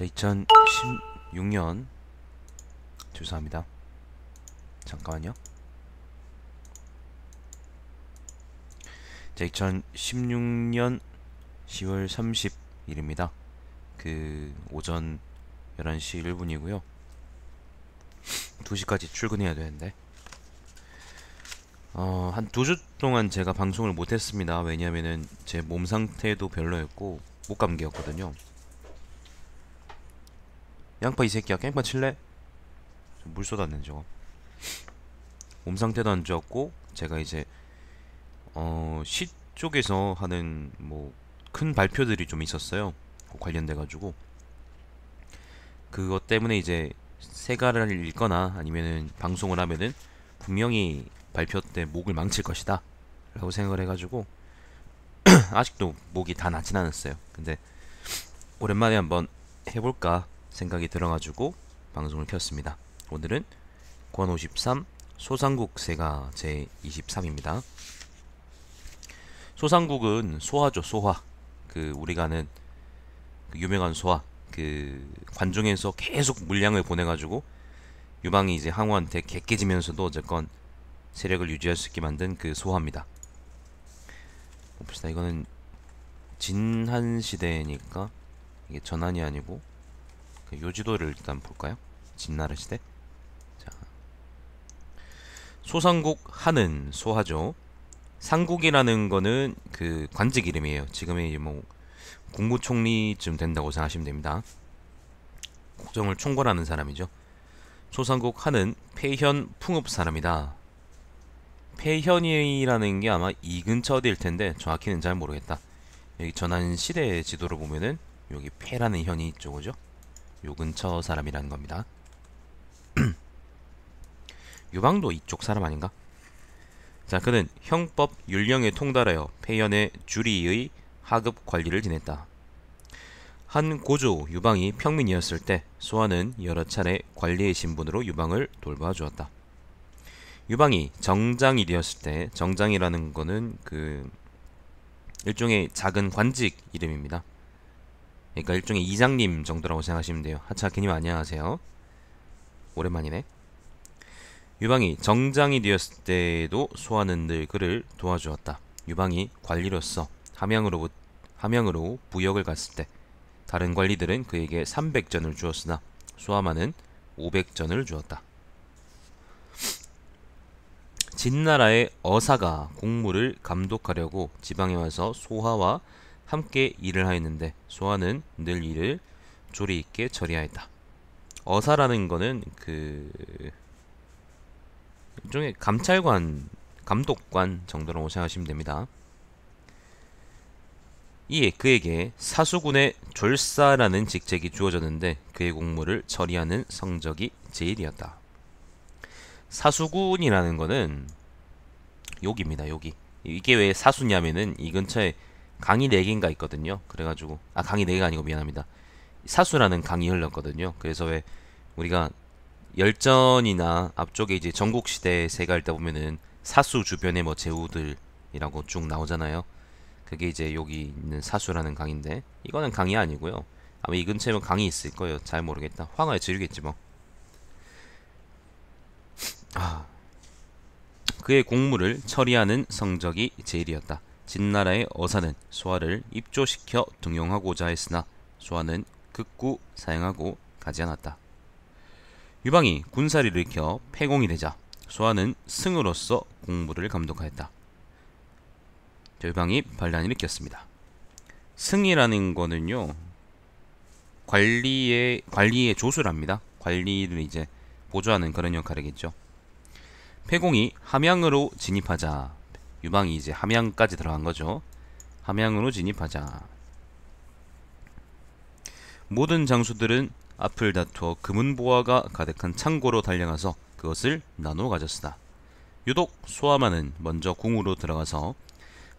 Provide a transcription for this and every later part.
자 2016년 죄송합니다 잠깐만요 자 2016년 10월 30일입니다 그 오전 11시 1분이고요 2시까지 출근해야 되는데 어, 한두 주 동안 제가 방송을 못했습니다 왜냐면은 제 몸 상태도 별로였고 목감기였거든요 양파 이 새끼야 깽판 칠래? 물 쏟았네 저거 몸 상태도 안 좋았고 제가 이제 어, 시 쪽에서 하는 뭐 큰 발표들이 좀 있었어요 그 관련돼 가지고 그것 때문에 이제 세가를 읽거나 아니면은 방송을 하면은 분명히 발표 때 목을 망칠 것이다 라고 생각을 해가지고 아직도 목이 다 나진 않았어요 근데 오랜만에 한번 해볼까 생각이 들어가지고 방송을 켰습니다. 오늘은 권53 소상국세가 제 23입니다. 소상국은 소화죠 소화. 그 우리가 아는 그 유명한 소화. 그 관중에서 계속 물량을 보내가지고 유방이 이제 항우한테 개깨지면서도 어쨌건 세력을 유지할 수 있게 만든 그 소화입니다. 봅시다. 이거는 진한 시대니까 이게 전환이 아니고 그 요지도를 일단 볼까요? 진나라 시대. 자, 소상국 하는 소하죠. 상국이라는 거는 그 관직 이름이에요. 지금의 뭐 국무총리쯤 된다고 생각하시면 됩니다. 국정을 총괄하는 사람이죠. 소상국 하는 폐현 풍읍 사람이다. 폐현이라는 게 아마 이 근처 어디일 텐데 정확히는 잘 모르겠다. 여기 전한 시대의 지도를 보면은 여기 폐라는 현이 이쪽이죠. 요 근처 사람이라는 겁니다. 유방도 이쪽 사람 아닌가? 자, 그는 형법 율령에 통달하여 폐연의 주리의 하급 관리를 지냈다. 한 고조 유방이 평민이었을 때소환은 여러 차례 관리의 신분으로 유방을 돌봐 주었다. 유방이 정장이 되었을 때 정장이라는 거는 그 일종의 작은 관직 이름입니다. 그러니까 일종의 이장님 정도라고 생각하시면 돼요. 하차키님 안녕하세요. 오랜만이네. 유방이 정장이 되었을 때에도 소아는 늘 그를 도와주었다. 유방이 관리로서 함양으로, 함양으로 부역을 갔을 때 다른 관리들은 그에게 300전을 주었으나 소아만은 500전을 주었다. 진나라의 어사가 공무를 감독하려고 지방에 와서 소하와 함께 일을 하였는데 소아는 늘 일을 조리 있게 처리하였다. 어사라는 거는 그 일종의 감찰관, 감독관 정도로 생각하시면 됩니다. 이에 그에게 사수군의 졸사라는 직책이 주어졌는데 그의 공무를 처리하는 성적이 제일이었다. 사수군이라는 거는 여기입니다. 여기. 이게 왜 사수냐면은 이 근처에 강이 4개인가 있거든요. 그래가지고 아 강이 4개가 아니고 미안합니다. 사수라는 강이 흘렀거든요. 그래서 왜 우리가 열전이나 앞쪽에 이제 전국시대 세가 읽다 보면은 사수 주변에뭐 제후들이라고 쭉 나오잖아요. 그게 이제 여기 있는 사수라는 강인데 이거는 강이 아니고요. 아마 이 근처에면 뭐 강이 있을 거예요. 잘 모르겠다. 황하의 지르겠지 뭐. 아, 그의 공물을 처리하는 성적이 제일이었다. 진나라의 어사는 소아를 입조시켜 등용하고자 했으나 소아는 극구 사양하고 가지 않았다. 유방이 군사를 일으켜 패공이 되자 소아는 승으로서 공부를 감독하였다. 유방이 반란을 일으켰습니다. 승이라는 거는요 관리의 관리의 조수랍니다. 관리를 이제 보조하는 그런 역할이겠죠. 패공이 함양으로 진입하자 유방이 이제 함양까지 들어간 거죠. 함양으로 진입하자. 모든 장수들은 앞을 다투어 금은보화가 가득한 창고로 달려가서 그것을 나누어가졌으다 유독 소아만은 먼저 궁으로 들어가서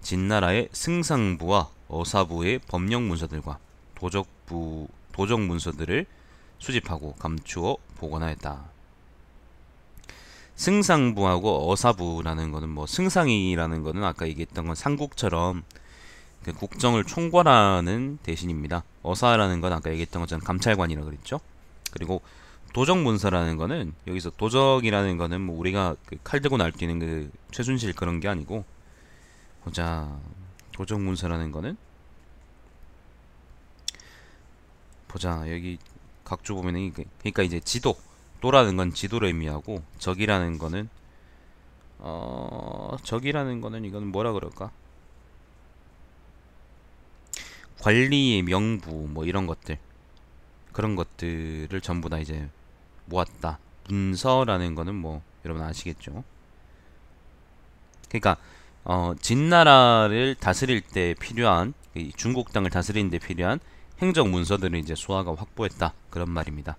진나라의 승상부와 어사부의 법령 문서들과 도적부 도적 문서들을 수집하고 감추어 보관하였다. 승상부하고 어사부라는 거는 뭐 승상이라는 거는 아까 얘기했던 건 상국처럼 그 국정을 총괄하는 대신입니다. 어사라는 건 아까 얘기했던 것처럼 감찰관이라 그랬죠. 그리고 도적문서라는 거는 여기서 도적이라는 거는 뭐 우리가 그칼 들고 날뛰는 그 최순실 그런 게 아니고 보자 도적문서라는 거는 보자 여기 각주 보면은 그러니까 이제 지도 도라는 건 지도를 의미하고 적이라는 거는 어 적이라는 거는 이건 뭐라 그럴까 관리의 명부 뭐 이런 것들 그런 것들을 전부 다 이제 모았다 문서라는 거는 뭐 여러분 아시겠죠 그러니까 어, 진나라를 다스릴 때 필요한 중국 땅을 다스리는 데 필요한 행정 문서들을 이제 소아가 확보했다 그런 말입니다.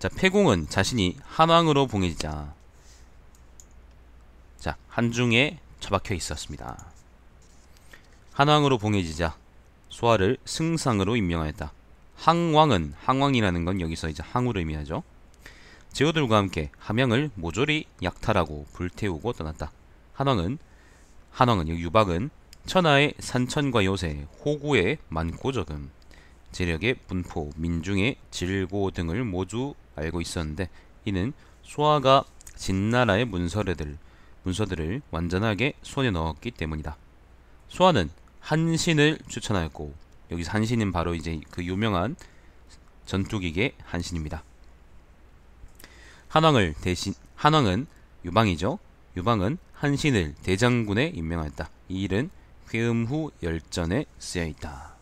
자 패공은 자신이 한왕으로 봉해지자 자 한중에 처박혀 있었습니다. 한왕으로 봉해지자 소화를 승상으로 임명하였다. 항왕은 항왕이라는 건 여기서 이제 항우를 의미하죠. 제후들과 함께 함양을 모조리 약탈하고 불태우고 떠났다. 한왕은 한왕은 유박은 천하의 산천과 요새 호구의 많고 적음 재력의 분포 민중의 질고 등을 모두 알고 있었는데 이는 소아가 진나라의 문서들, 문서들을 완전하게 손에 넣었기 때문이다. 소아는 한신을 추천하였고 여기서 한신은 바로 이제 그 유명한 전투기계 한신입니다. 한왕을 대신 한왕은 유방이죠. 유방은 한신을 대장군에 임명하였다. 이 일은 회음 후 열전에 쓰여 있다.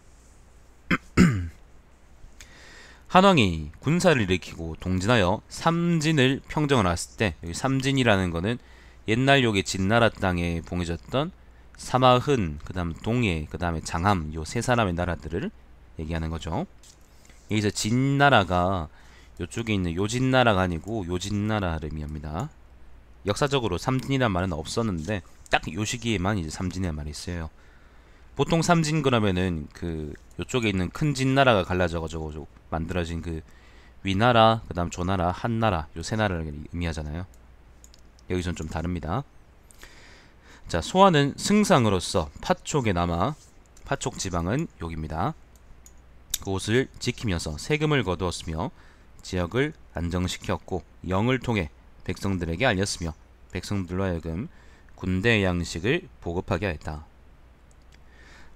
한왕이 군사를 일으키고 동진하여 삼진을 평정을 하였을 때 여기 삼진이라는 거는 옛날 여기 진나라 땅에 봉해졌던 사마흔, 그 다음 동해, 그 다음에 장함 요 세 사람의 나라들을 얘기하는 거죠. 여기서 진나라가 요쪽에 있는 요진나라가 아니고 요진나라를 의미합니다. 역사적으로 삼진이란 말은 없었는데 딱 요 시기에만 이제 삼진의 말이 있어요. 보통 삼진 그러면은 그 요쪽에 있는 큰 진나라가 갈라져가지고 만들어진 그 위나라, 그 다음 조나라, 한나라 요 세 나라를 의미하잖아요. 여기선 좀 다릅니다. 자, 소환는 승상으로서 파촉에 남아 파촉 지방은 여기입니다. 그곳을 지키면서 세금을 거두었으며 지역을 안정시켰고 영을 통해 백성들에게 알렸으며 백성들로 하여금 군대 양식을 보급하게 하였다.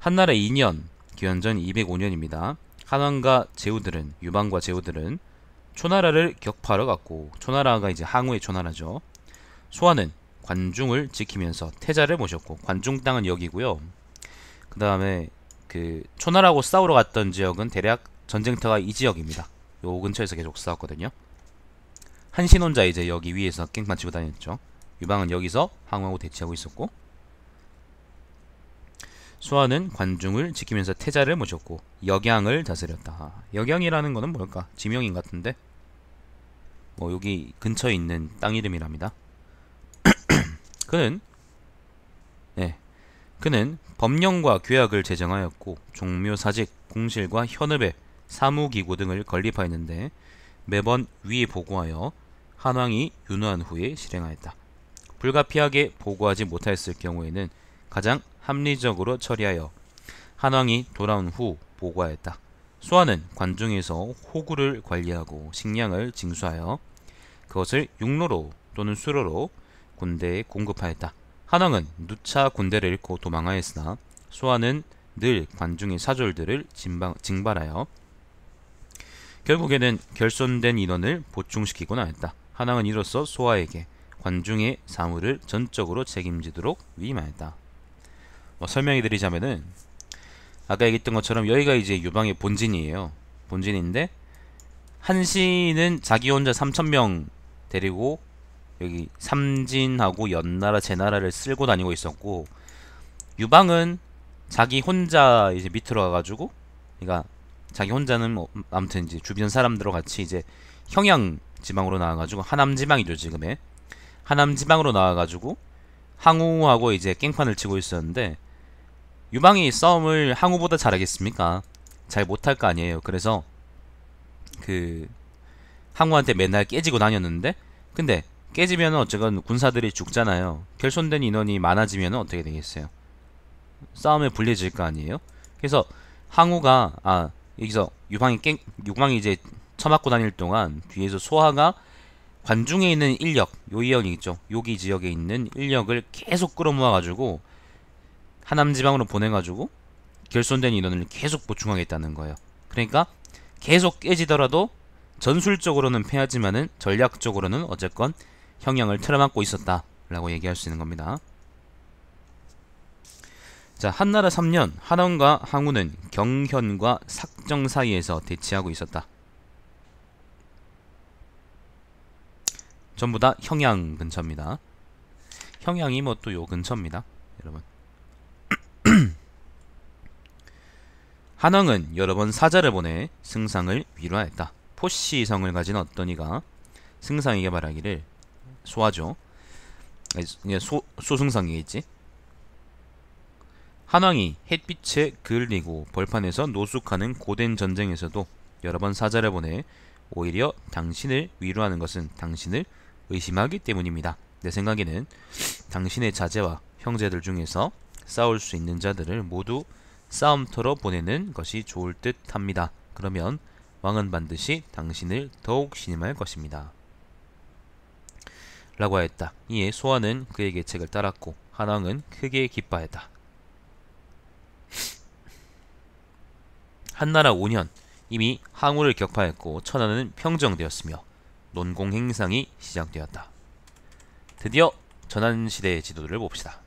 한나라 2년, 기원전 205년입니다. 한왕과 제후들은 유방과 제후들은 초나라를 격파하러 갔고 초나라가 이제 항우의 초나라죠. 소환은 관중을 지키면서 태자를 모셨고 관중 땅은 여기고요. 그 다음에 그 초나라하고 싸우러 갔던 지역은 대략 전쟁터가 이 지역입니다. 요 근처에서 계속 싸웠거든요. 한신혼자 이제 여기 위에서 깽판 치고 다녔죠. 유방은 여기서 항우하고 대치하고 있었고 수아는 관중을 지키면서 태자를 모셨고 역양을 다스렸다. 아, 역양이라는 것은 뭘까? 지명인 같은데? 뭐 여기 근처에 있는 땅 이름이랍니다. 그는 네, 그는 법령과 규약을 제정하였고 종묘사직, 공실과 현읍의 사무기구 등을 건립하였는데 매번 위에 보고하여 한왕이 윤호한 후에 실행하였다. 불가피하게 보고하지 못하였을 경우에는 가장 합리적으로 처리하여 한왕이 돌아온 후 보고하였다. 수아는 관중에서 호구를 관리하고 식량을 징수하여 그것을 육로로 또는 수로로 군대에 공급하였다. 한왕은 누차 군대를 잃고 도망하였으나 수아는 늘 관중의 사졸들을 징방, 징발하여 결국에는 결손된 인원을 보충시키곤 하였다. 한왕은 이로써 소아에게 관중의 사물을 전적으로 책임지도록 위임하였다. 뭐 설명해 드리자면은 아까 얘기했던 것처럼 여기가 이제 유방의 본진이에요. 본진인데 한시는 자기 혼자 3천명 데리고 여기 삼진하고 연나라 제나라를 쓸고 다니고 있었고 유방은 자기 혼자 이제 밑으로 가가지고 그러니까 자기 혼자는 뭐 아무튼 이제 주변 사람들과 같이 이제 형양 지방으로 나와가지고 하남 지방이죠 지금의 하남 지방으로 나와가지고 항우하고 이제 깽판을 치고 있었는데 유방이 싸움을 항우보다 잘하겠습니까? 잘 못할 거 아니에요. 그래서 그 항우한테 맨날 깨지고 다녔는데 근데 깨지면 어쨌건 군사들이 죽잖아요. 결손된 인원이 많아지면 어떻게 되겠어요? 싸움에 불리해질 거 아니에요? 그래서 항우가 아 여기서 유방이 깨, 유방이 이제 처맞고 다닐 동안 뒤에서 소화가 관중에 있는 인력, 요이형이 있죠. 요기 지역에 있는 인력을 계속 끌어모아 가지고 하남 지방으로 보내가지고 결손된 인원을 계속 보충하겠다는 거예요. 그러니까 계속 깨지더라도 전술적으로는 패하지만은 전략적으로는 어쨌건 형량을 틀어막고 있었다라고 얘기할 수 있는 겁니다. 자 한나라 3년 한원과 항우는 경현과 삭정 사이에서 대치하고 있었다. 전부 다 형양 근처입니다. 형양이 뭐 또 요 근처입니다. 여러분 한왕은 여러 번 사자를 보내 승상을 위로하였다. 포시성을 가진 어떤 이가 승상에게 말하기를 소하죠. 소, 소승상이겠지. 한왕이 햇빛에 그을리고 벌판에서 노숙하는 고된 전쟁에서도 여러 번 사자를 보내 오히려 당신을 위로하는 것은 당신을 의심하기 때문입니다. 내 생각에는 당신의 자제와 형제들 중에서 싸울 수 있는 자들을 모두 싸움터로 보내는 것이 좋을 듯 합니다. 그러면 왕은 반드시 당신을 더욱 신임할 것입니다. 라고 하였다. 이에 소환은 그의 계책을 따랐고 한왕은 크게 기뻐했다 한나라 5년 이미 항우를 격파했고 천안은 평정되었으며 논공행상이 시작되었다. 드디어 전한시대의 지도를 봅시다.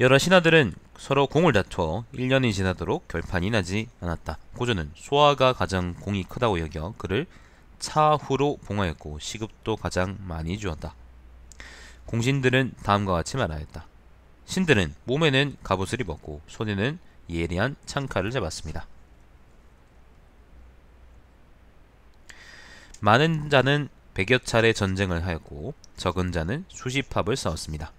여러 신하들은 서로 공을 다투어 1년이 지나도록 결판이 나지 않았다. 고조는 소아가 가장 공이 크다고 여겨 그를 차후로 봉하였고 시급도 가장 많이 주었다. 공신들은 다음과 같이 말하였다. 신들은 몸에는 갑옷을 입었고 손에는 예리한 창칼을 잡았습니다. 많은 자는 백여 차례 전쟁을 하였고 적은 자는 수십 합을 싸웠습니다.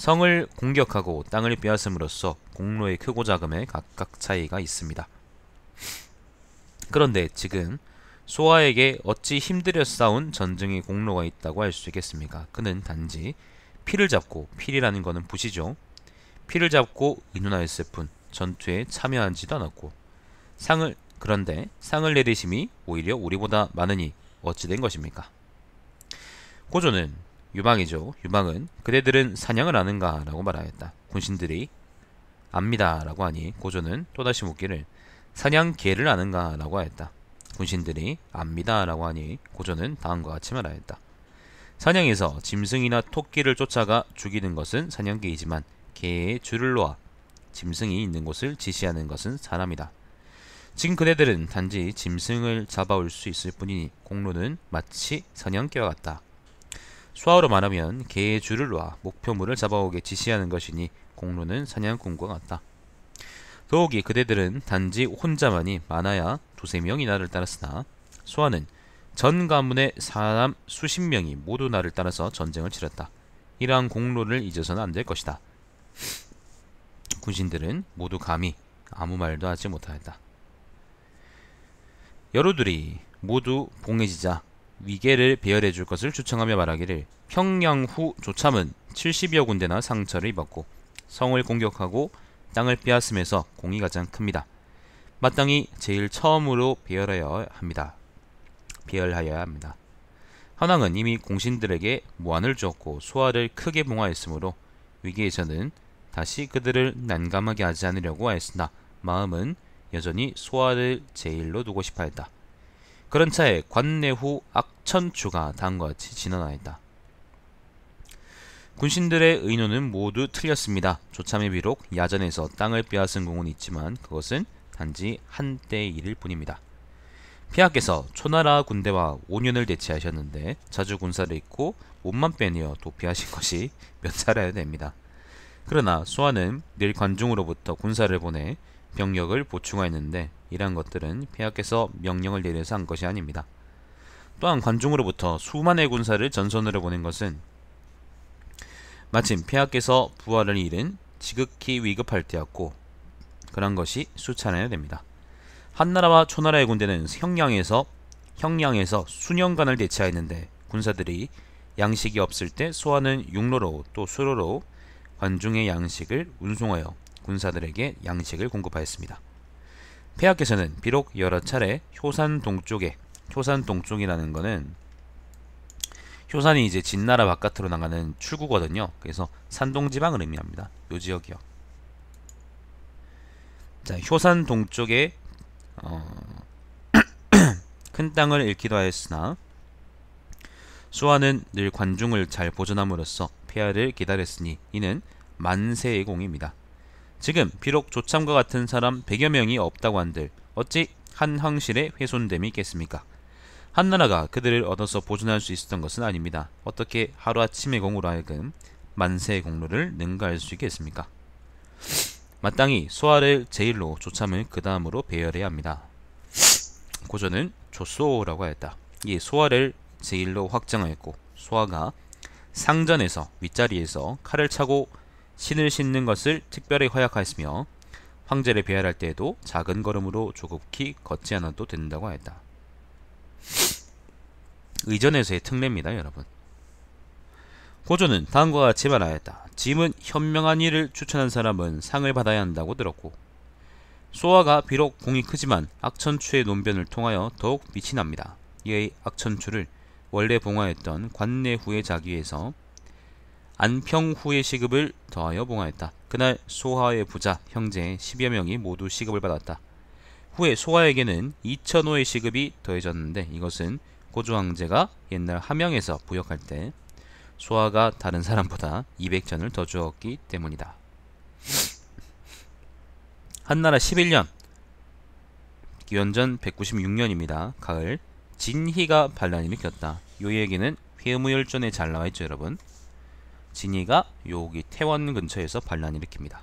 성을 공격하고 땅을 빼앗음으로써 공로의 크고 작음에 각각 차이가 있습니다. 그런데 지금 소아에게 어찌 힘들여 싸운 전쟁의 공로가 있다고 할 수 있겠습니까? 그는 단지 피를 잡고 피이라는 것은 붓시죠 피를 잡고 인논하였을뿐 전투에 참여한지도 않았고 상을 그런데 상을 내리심이 오히려 우리보다 많으니 어찌 된 것입니까? 고조는 유방이죠. 유방은 그대들은 사냥을 아는가 라고 말하였다. 군신들이 압니다 라고 하니 고조는 또다시 묻기를 사냥 개를 아는가 라고 하였다. 군신들이 압니다 라고 하니 고조는 다음과 같이 말하였다. 사냥에서 짐승이나 토끼를 쫓아가 죽이는 것은 사냥개이지만 개의 줄을 놓아 짐승이 있는 곳을 지시하는 것은 사람이다. 지금 그대들은 단지 짐승을 잡아올 수 있을 뿐이니 공로는 마치 사냥개와 같다. 수하로 말하면 개의 줄을 놔 목표물을 잡아오게 지시하는 것이니 공로는 사냥꾼과 같다. 더욱이 그대들은 단지 혼자만이 많아야 두세 명이 나를 따랐으나 수하는 전 가문의 사람 수십 명이 모두 나를 따라서 전쟁을 치렀다. 이러한 공로를 잊어서는 안 될 것이다. 군신들은 모두 감히 아무 말도 하지 못하였다. 여로들이 모두 봉해지자 위계를 배열해 줄 것을 추청하며 말하기를 평양 후 조참은 70여 군데나 상처를 입었고 성을 공격하고 땅을 빼앗음에서 공이 가장 큽니다. 마땅히 제일 처음으로 배열하여 야 합니다. 배열하여야 합니다. 한왕은 이미 공신들에게 무안을 주었고 소화를 크게 봉화했으므로 위계에서는 다시 그들을 난감하게 하지 않으려고 하였으나 마음은 여전히 소화를 제일로 두고 싶어 했다. 그런 차에 관내후 악천추가 다음과 같이 진언하였다. 군신들의 의논은 모두 틀렸습니다. 조참이 비록 야전에서 땅을 빼앗은 공은 있지만 그것은 단지 한때의 일일 뿐입니다. 피하께서 초나라 군대와 5년을 대치하셨는데 자주 군사를 잃고 몸만 빼내어 도피하신 것이 몇 차례야 됩니다. 그러나 수아는 늘 관중으로부터 군사를 보내 병력을 보충하였는데 이러한 것들은 폐하께서 명령을 내려서 한 것이 아닙니다. 또한 관중으로부터 수만의 군사를 전선으로 보낸 것은 마침 폐하께서 부활을 잃은 지극히 위급할 때였고 그런 것이 수차례나 됩니다. 한나라와 초나라의 군대는 형량에서 형량에서 수년간을 대치하였는데 군사들이 양식이 없을 때 소환은 육로로 또 수로로 관중의 양식을 운송하여 군사들에게 양식을 공급하였습니다. 폐하께서는 비록 여러 차례 효산 동쪽에 효산 동쪽이라는 것은 효산이 이제 진나라 바깥으로 나가는 출구거든요. 그래서 산동지방을 의미합니다. 요 지역이요. 자, 효산 동쪽에 어, 큰 땅을 잃기도 하였으나 수아은늘 관중을 잘 보존함으로써 폐하를 기다렸으니 이는 만세의 공입니다. 지금 비록 조참과 같은 사람 100여 명이 없다고 한들 어찌 한 황실의 훼손됨이 있겠습니까? 한나라가 그들을 얻어서 보존할 수 있었던 것은 아닙니다. 어떻게 하루아침의 공으로 하여금 만세의 공로를 능가할 수 있겠습니까? 마땅히 소아를 제일로 조참을 그 다음으로 배열해야 합니다. 고전은 조소라고 하였다. 이 소아를 제일로 확정하였고 소아가 상전에서 윗자리에서 칼을 차고 신을 신는 것을 특별히 허약하였으며 황제를 배열할 때에도 작은 걸음으로 조급히 걷지 않아도 된다고 하였다. 의전에서의 특례입니다, 여러분. 고조는 다음과 같이 말하였다. 짐은 현명한 일을 추천한 사람은 상을 받아야 한다고 들었고 소화가 비록 공이 크지만 악천추의 논변을 통하여 더욱 빛이 납니다. 이의 악천추를 원래 봉화했던 관내후의 자기에서 안평후의 시급을 더하여 봉하였다. 그날 소하의 부자 형제 10여 명이 모두 시급을 받았다. 후에 소하에게는 2천호의 시급이 더해졌는데 이것은 고조 황제가 옛날 함양에서 부역할 때 소하가 다른 사람보다 200전을 더 주었기 때문이다. 한나라 11년 기원전 196년입니다. 가을 진희가 반란을 일으켰다. 요 얘기는 회무열전에 잘 나와있죠 여러분. 진이가 요기 태원 근처에서 반란을 일으킵니다.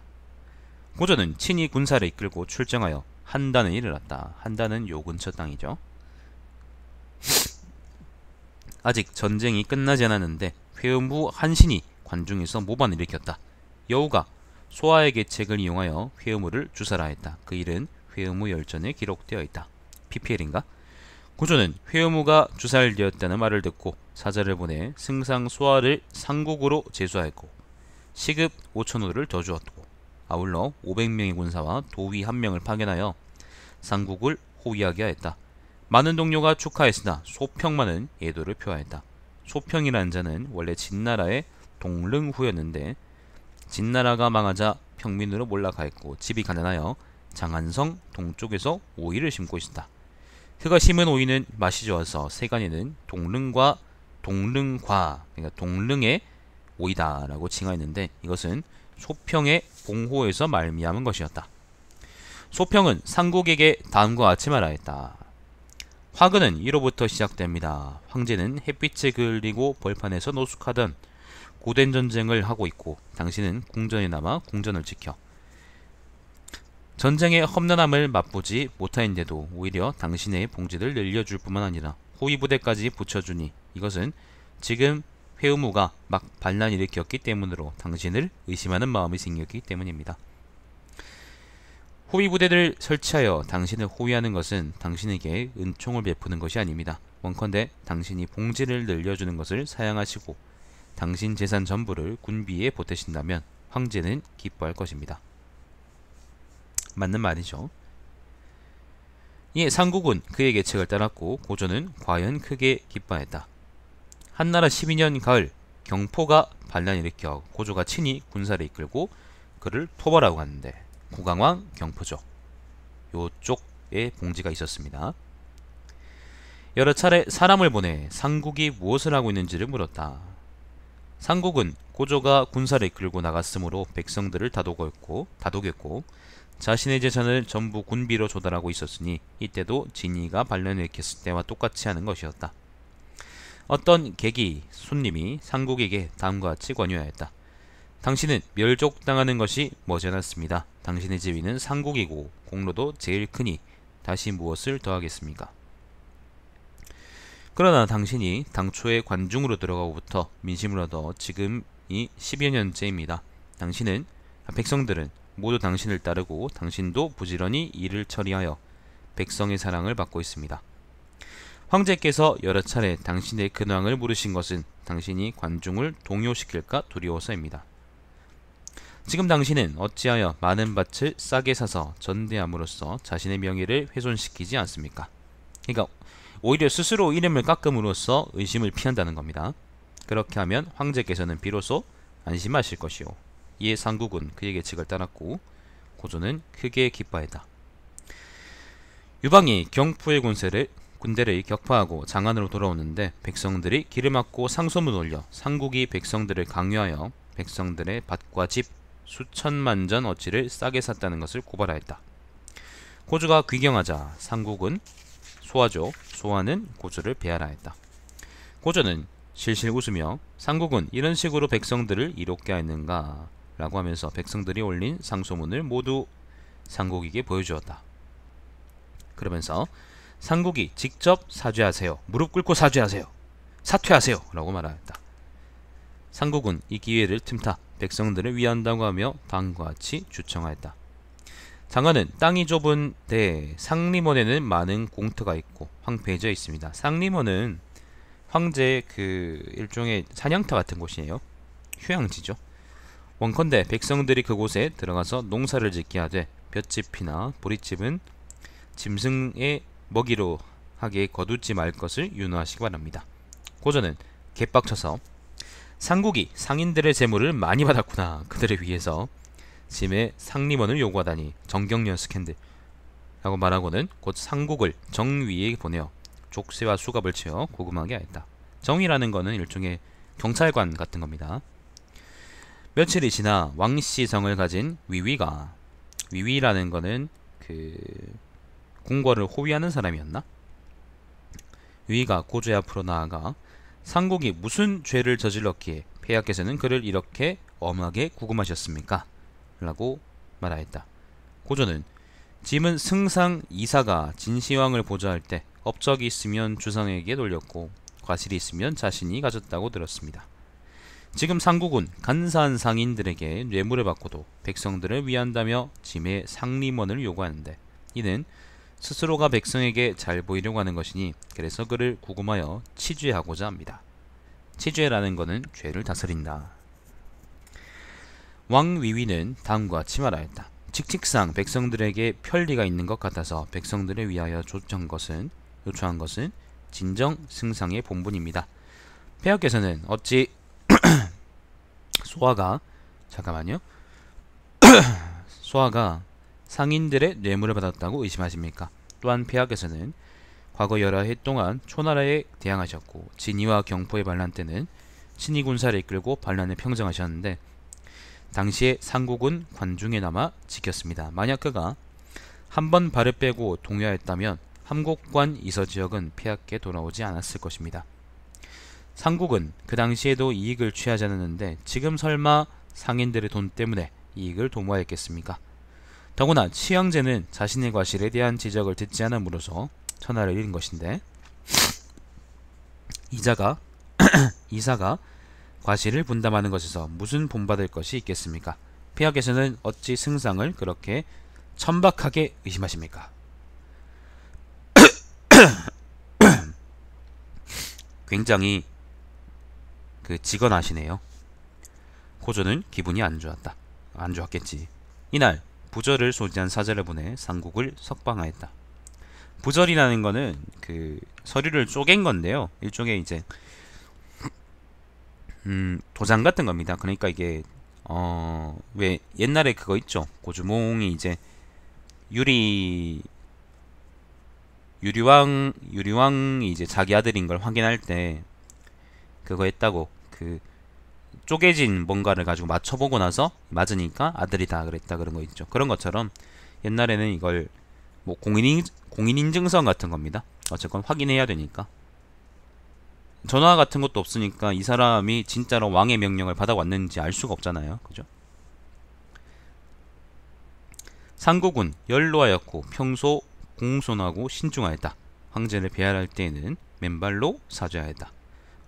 고조는 친히 군사를 이끌고 출정하여 한단에 이르렀다. 한단은 요 근처 땅이죠. 아직 전쟁이 끝나지 않았는데 회음부 한신이 관중에서 모반을 일으켰다. 여우가 소아에게 책을 이용하여 회음우를 주사라 했다. 그 일은 회음우 열전에 기록되어 있다. PPL인가? 고조는 회유무가 주살되었다는 말을 듣고 사자를 보내 승상 소아를 상국으로 제수하였고 시급 5천호를 더 주었고 아울러 500명의 군사와 도위 한명을 파견하여 상국을 호위하게 하였다. 많은 동료가 축하했으나 소평만은 예도를 표하였다. 소평이라는 자는 원래 진나라의 동릉후였는데 진나라가 망하자 평민으로 몰락하였고 집이 가난하여 장안성 동쪽에서 오이를 심고 있었다. 그가 심은 오이는 맛이 좋아서 세간에는 동릉과 동릉과 그러니까 동릉의 오이다라고 칭하였는데 이것은 소평의 봉호에서 말미암은 것이었다. 소평은 상국에게 다음과 같이 말하였다. 화근은 이로부터 시작됩니다. 황제는 햇빛에 그리고 벌판에서 노숙하던 고된 전쟁을 하고 있고 당신은 궁전에 남아 궁전을 지켜 전쟁의 험난함을 맛보지 못하인데도 오히려 당신의 봉지를 늘려줄 뿐만 아니라 호위부대까지 붙여주니 이것은 지금 회우무가 막 반란 일으켰기 때문으로 당신을 의심하는 마음이 생겼기 때문입니다. 호위부대를 설치하여 당신을 호위하는 것은 당신에게 은총을 베푸는 것이 아닙니다. 원컨대 당신이 봉지를 늘려주는 것을 사양하시고 당신 재산 전부를 군비에 보태신다면 황제는 기뻐할 것입니다. 맞는 말이죠. 이에 예, 상국은 그의 계책을 따랐고 고조는 과연 크게 기뻐했다. 한나라 12년 가을 경포가 반란을 일으켜 고조가 친히 군사를 이끌고 그를 토벌하고 갔는데 고강왕 경포죠. 요쪽에 봉지가 있었습니다. 여러 차례 사람을 보내 상국이 무엇을 하고 있는지를 물었다. 상국은 고조가 군사를 이끌고 나갔으므로 백성들을 다독였고, 다독였고 자신의 재산을 전부 군비로 조달하고 있었으니 이때도 진이가 반렌을켰을 때와 똑같이 하는 것이었다. 어떤 계기, 손님이 상국에게 다음과 같이 권유하였다. 당신은 멸족당하는 것이 머지않았습니다. 당신의 지위는 상국이고 공로도 제일 크니 다시 무엇을 더하겠습니까? 그러나 당신이 당초에 관중으로 들어가고부터 민심을 얻어 지금이 10여 년째입니다. 당신은 백성들은 모두 당신을 따르고 당신도 부지런히 일을 처리하여 백성의 사랑을 받고 있습니다. 황제께서 여러 차례 당신의 근황을 물으신 것은 당신이 관중을 동요시킬까 두려워서입니다. 지금 당신은 어찌하여 많은 밭을 싸게 사서 전대함으로써 자신의 명예를 훼손시키지 않습니까? 그러니까 오히려 스스로 이름을 깎음으로써 의심을 피한다는 겁니다. 그렇게 하면 황제께서는 비로소 안심하실 것이요. 이에 예 상국은 그에게 직을 따랐고 고조는 크게 기뻐했다. 유방이 경포의 군세를 군대를 격파하고 장안으로 돌아오는데 백성들이 길을 막고 상소문 올려 상국이 백성들을 강요하여 백성들의 밭과 집 수천만 전 어치를 싸게 샀다는 것을 고발하였다. 고조가 귀경하자 상국은 소화죠. 소화는 고조를 배하라했다. 고조는 실실 웃으며 상국은 이런 식으로 백성들을 이롭게 하였는가 라고 하면서 백성들이 올린 상소문을 모두 상국에게 보여주었다. 그러면서 상국이 직접 사죄하세요. 무릎 꿇고 사죄하세요. 사퇴하세요. 라고 말하였다. 상국은 이 기회를 틈타 백성들을 위한다고 하며 다음과 같이 주청하였다. 장안은 땅이 좁은 데 상림원에는 많은 공터가 있고 황폐해져 있습니다. 상림원은 황제의 그 일종의 사냥터 같은 곳이에요. 휴양지죠. 원컨대 백성들이 그곳에 들어가서 농사를 짓게 하되 볕집이나 보리집은 짐승의 먹이로 하게 거두지 말 것을 유노하시기 바랍니다. 고전은 개빡쳐서 상국이 상인들의 재물을 많이 받았구나 그들을 위해서 짐의 상림원을 요구하다니 정경련 스캔들 라고 말하고는 곧 상국을 정위에 보내어 족쇄와 수갑을 채워 고금하게 하였다. 정위라는 것은 일종의 경찰관 같은 겁니다. 며칠이 지나 왕씨 성을 가진 위위가 위위라는 거는 그 궁궐을 호위하는 사람이었나? 위위가 고조 의 앞으로 나아가 상국이 무슨 죄를 저질렀기에 폐하께서는 그를 이렇게 엄하게 구금하셨습니까? 라고 말하였다. 고조는 짐은 승상 이사가 진시황을 보좌할 때 업적이 있으면 주상에게 돌렸고 과실이 있으면 자신이 가졌다고 들었습니다. 지금 상국은 간사한 상인들에게 뇌물을 받고도 백성들을 위한다며 짐의 상림원을 요구하는데 이는 스스로가 백성에게 잘 보이려고 하는 것이니 그래서 그를 구금하여 치죄하고자 합니다. 치죄라는 것은 죄를 다스린다. 왕 위위는 다음과 같이 말하였다. 직직상 백성들에게 편리가 있는 것 같아서 백성들을 위하여 조청 것은 요청한 것은 진정 승상의 본분입니다. 폐하께서는 어찌 소아가 잠깐만요. 소아가 상인들의 뇌물을 받았다고 의심하십니까? 또한 폐하께서는 과거 여러 해 동안 초나라에 대항하셨고 진위와 경포의 반란 때는 친위 군사를 이끌고 반란을 평정하셨는데 당시에 상국은 관중에 남아 지켰습니다. 만약 그가 한 번 발을 빼고 동요했다면 함곡관 이서 지역은 폐하께 돌아오지 않았을 것입니다. 상국은 그 당시에도 이익을 취하지 않았는데 지금 설마 상인들의 돈 때문에 이익을 도모하였겠습니까? 더구나 치영제는 자신의 과실에 대한 지적을 듣지 않음으로써 천하를 잃은 것인데 이자가 이사가 과실을 분담하는 것에서 무슨 본받을 것이 있겠습니까? 폐하께서는 어찌 승상을 그렇게 천박하게 의심하십니까? 굉장히 그 직언하시네요. 고조는 기분이 안 좋았다. 안 좋았겠지. 이날 부절을 소지한 사제를 보내 삼국을 석방하였다. 부절이라는 거는 그 서류를 쪼갠 건데요. 일종의 이제 음, 도장 같은 겁니다. 그러니까 이게 어, 왜 옛날에 그거 있죠. 고주몽이 이제 유리 유리왕 유리왕이 이제 자기 아들인 걸 확인할 때 그거 했다고 그 쪼개진 뭔가를 가지고 맞춰보고 나서 맞으니까 아들이 다 그랬다 그런 거 있죠. 그런 것처럼 옛날에는 이걸 뭐 공인 공인인증서 같은 겁니다. 어쨌건 확인해야 되니까. 전화 같은 것도 없으니까 이 사람이 진짜로 왕의 명령을 받아왔는지 알 수가 없잖아요. 그죠? 상국은 연로하였고 평소 공손하고 신중하였다. 황제를 배할할 때에는 맨발로 사죄하였다.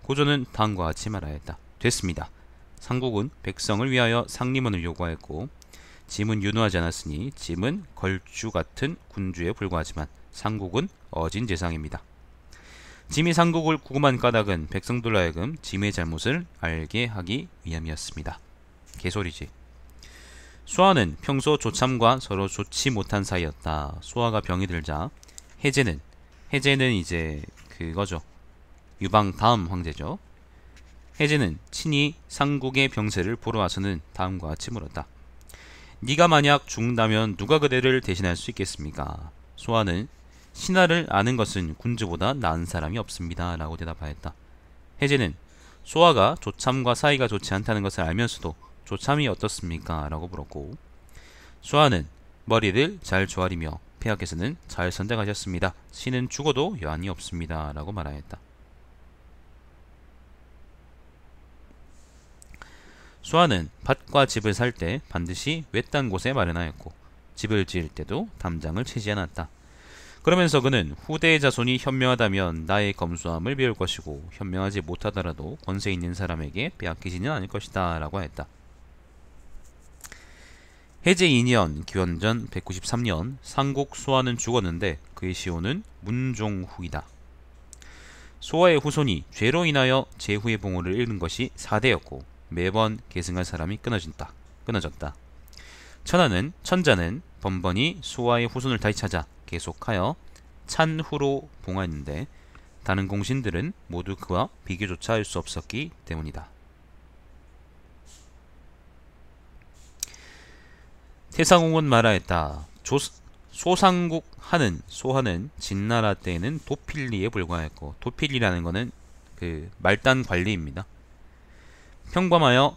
고조는 다음과 같이 말하였다. 됐습니다. 상국은 백성을 위하여 상림원을 요구하였고 짐은 윤호하지 않았으니 짐은 걸주 같은 군주에 불과하지만 상국은 어진 재상입니다. 짐이 상국을 구금한 까닭은 백성들로 하여금 짐의 잘못을 알게 하기 위함이었습니다. 개소리지. 수아는 평소 조참과 서로 좋지 못한 사이였다. 수아가 병이 들자 해제는 해제는 이제 그거죠. 유방 다음 황제죠. 해제는 친히 상국의 병세를 보러 와서는 다음과 같이 물었다. 네가 만약 죽는다면 누가 그대를 대신할 수 있겠습니까? 소아는 신하를 아는 것은 군주보다 나은 사람이 없습니다. 라고 대답하였다. 해제는 소아가 조참과 사이가 좋지 않다는 것을 알면서도 조참이 어떻습니까? 라고 물었고 소아는 머리를 잘 조아리며 폐하께서는 잘 선택하셨습니다. 신은 죽어도 여한이 없습니다. 라고 말하였다. 수아는 밭과 집을 살 때 반드시 외딴 곳에 마련하였고 집을 지을 때도 담장을 치지 않았다. 그러면서 그는 후대의 자손이 현명하다면 나의 검소함을 배울 것이고 현명하지 못하더라도 권세 있는 사람에게 빼앗기지는 않을 것이다 라고 했다 해제 2년 기원전 193년 상국 소아는 죽었는데 그의 시호는 문종후이다. 소아의 후손이 죄로 인하여 제후의 봉호를 잃는 것이 4대였고 매번 계승할 사람이 끊어진다. 끊어졌다. 천하는 천자는 번번이 수와의 후손을 다시 찾아 계속하여 찬후로 봉하였는데 다른 공신들은 모두 그와 비교조차 할 수 없었기 때문이다. 태상공은 말하였다. 조, 소상국 하는 소하는 진나라 때에는 도필리에 불과했고 도필리라는 것은 그 말단 관리입니다. 평범하여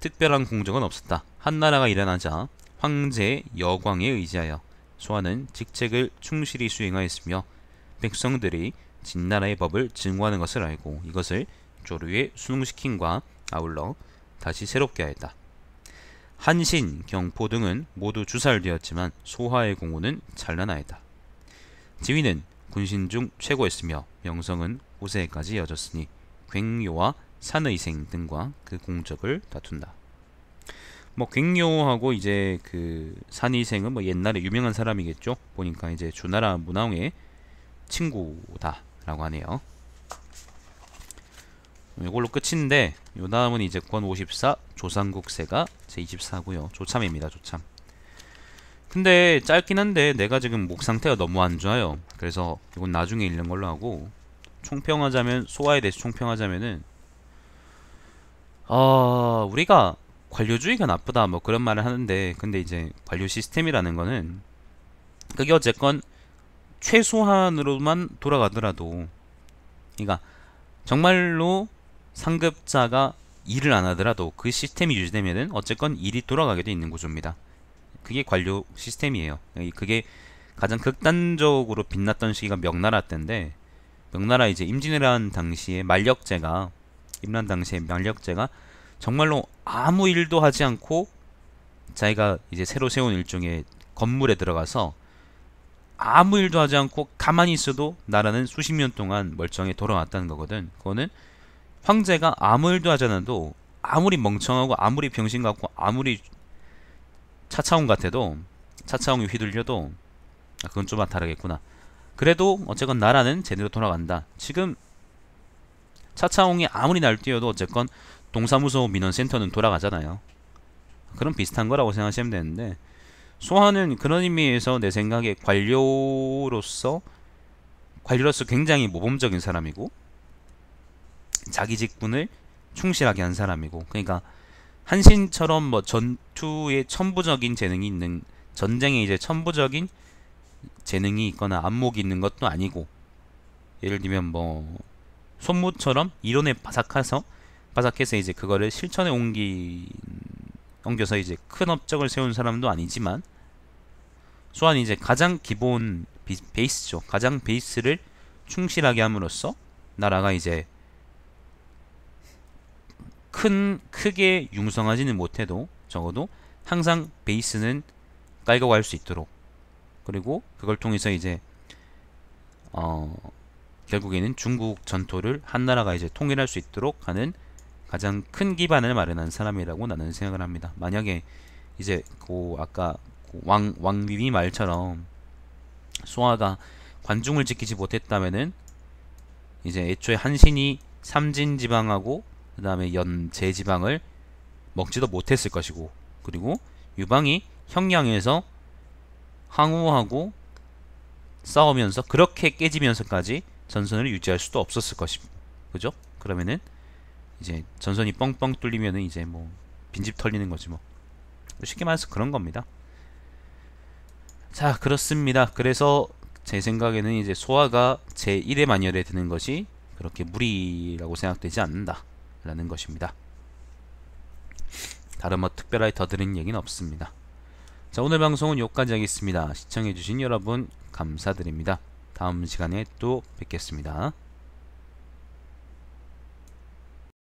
특별한 공적은 없었다. 한나라가 일어나자 황제의 여광에 의지하여 소환은 직책을 충실히 수행하였으며 백성들이 진나라의 법을 증오하는 것을 알고 이것을 조류에 수응시킨과 아울러 다시 새롭게 하였다. 한신, 경포 등은 모두 주살되었지만 소하의 공호는 찬란하였다. 지위는 군신 중 최고였으며 명성은 후세까지 이어졌으니 괭요와 산의생 등과 그 공적을 다툰다. 뭐 갱요하고 이제 그 산의생은 뭐 옛날에 유명한 사람이겠죠. 보니까 이제 주나라 문왕의 친구다라고 하네요. 이걸로 끝인데 요 다음은 이제 권 54 조상국세가 제24고요. 조참입니다. 조참. 근데 짧긴 한데 내가 지금 목 상태가 너무 안 좋아요. 그래서 이건 나중에 읽는 걸로 하고 총평하자면 소화에 대해서 총평하자면은 어, 우리가 관료주의가 나쁘다 뭐 그런 말을 하는데 근데 이제 관료 시스템이라는 거는 그게 어쨌건 최소한으로만 돌아가더라도 그러니까 정말로 상급자가 일을 안 하더라도 그 시스템이 유지되면은 어쨌건 일이 돌아가게 돼 있는 구조입니다. 그게 관료 시스템이에요. 그게 가장 극단적으로 빛났던 시기가 명나라 때인데 명나라 이제 임진왜란 당시에 만력제가 임란 당시에 면력제가 정말로 아무 일도 하지 않고 자기가 이제 새로 세운 일종의 건물에 들어가서 아무 일도 하지 않고 가만히 있어도 나라는 수십 년 동안 멀쩡히 돌아왔다는 거거든. 그거는 황제가 아무 일도 하지 않아도 아무리 멍청하고 아무리 병신 같고 아무리 차차웅 같아도 차차웅이 휘둘려도 아, 그건 좀 아, 다르겠구나. 그래도 어쨌건 나라는 제대로 돌아간다. 지금 차차홍이 아무리 날뛰어도 어쨌건 동사무소 민원센터는 돌아가잖아요. 그런 비슷한 거라고 생각하시면 되는데 소환은 그런 의미에서 내 생각에 관료로서 관료로서 굉장히 모범적인 사람이고 자기 직분을 충실하게 한 사람이고 그러니까 한신처럼 뭐 전투에 천부적인 재능이 있는 전쟁에 이제 천부적인 재능이 있거나 안목이 있는 것도 아니고 예를 들면 뭐 손모처럼 이론에 바삭해서 바삭해서 이제 그거를 실천에 옮기 옮겨서 이제 큰 업적을 세운 사람도 아니지만 소환이 이제 가장 기본 비, 베이스죠. 가장 베이스를 충실하게 함으로써 나라가 이제 큰 크게 융성하지는 못해도 적어도 항상 베이스는 깔고 갈 수 있도록 그리고 그걸 통해서 이제 어 결국에는 중국 전토를 한나라가 이제 통일할 수 있도록 하는 가장 큰 기반을 마련한 사람이라고 나는 생각을 합니다. 만약에 이제 그 아까 그왕 왕비비 말처럼 소아가 관중을 지키지 못했다면은 이제 애초에 한신이 삼진 지방하고 그 다음에 연제 지방을 먹지도 못했을 것이고 그리고 유방이 형량에서 항우하고 싸우면서 그렇게 깨지면서까지 전선을 유지할 수도 없었을 것입니다. 그죠? 그러면은 이제 전선이 뻥뻥 뚫리면은 이제 뭐 빈집 털리는 거지 뭐 쉽게 말해서 그런 겁니다. 자 그렇습니다. 그래서 제 생각에는 이제 소화가 제1의 만열에 드는 것이 그렇게 무리라고 생각되지 않는다 라는 것입니다. 다른 뭐 특별하게 더 드린 얘기는 없습니다. 자 오늘 방송은 여기까지 하겠습니다. 시청해주신 여러분 감사드립니다. 다음 시간에 또 뵙겠습니다.